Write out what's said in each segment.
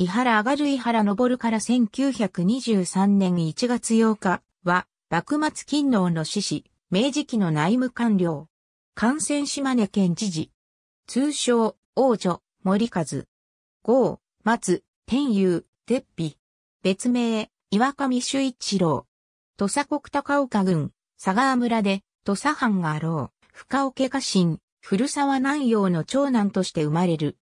伊原上がる伊原昇から1923年1月8日は、幕末勤王の志士、明治期の内務官僚。感染島根県知事。通称、王女、森和。豪、松、天佑、鉄飛。別名、岩上朱一郎。土佐国高岡郡、佐川村で、土佐藩があろう、深岡家臣、古沢南陽の長男として生まれる。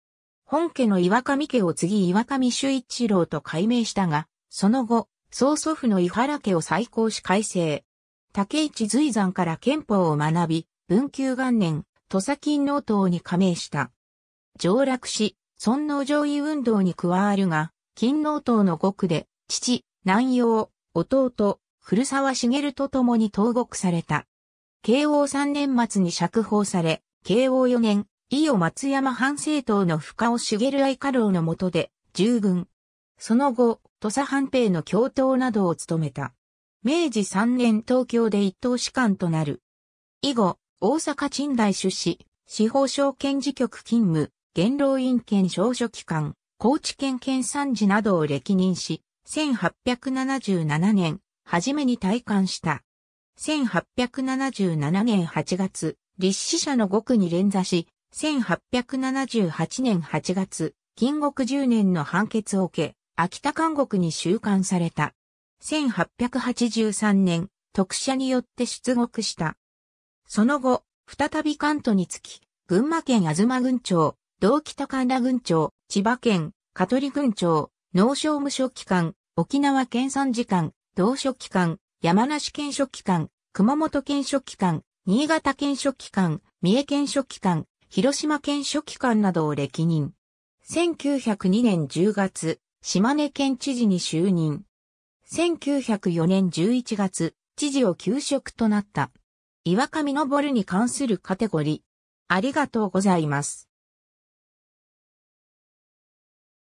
本家の岩上家を次岩上修一郎と改名したが、その後、曽祖父の伊原家を再興し改正。竹市随山から憲法を学び、文久元年、土佐勤王党に加盟した。上洛し、尊王上位運動に加わるが、勤王党の5で、父、南洋、弟、古沢茂と共に投獄された。慶応三年末に釈放され、慶応四年、伊予松山藩政党の深尾茂愛家老の下で、従軍。その後、土佐藩兵の教頭などを務めた。明治3年東京で一等士官となる。以後、大阪賃代出資、司法省検事局勤務、元老院県少書機関、高知県検参事などを歴任し、1877年、初めに退官した。1877年8月、立志社の5に連座し、1878年8月、禁国10年の判決を受け、秋田監獄に収監された。1883年、特赦によって出獄した。その後、再び関東につき、群馬県東郡町、同北神田郡町、千葉県、香取郡町、農商務所機関、沖縄県産時間、同書機関、山梨県書機関、熊本県書機関、新潟県書機関、三重県書機関、広島県書記官などを歴任。1902年10月、島根県知事に就任。1904年11月、知事を休職となった。岩上昇に関するカテゴリー。ありがとうございます。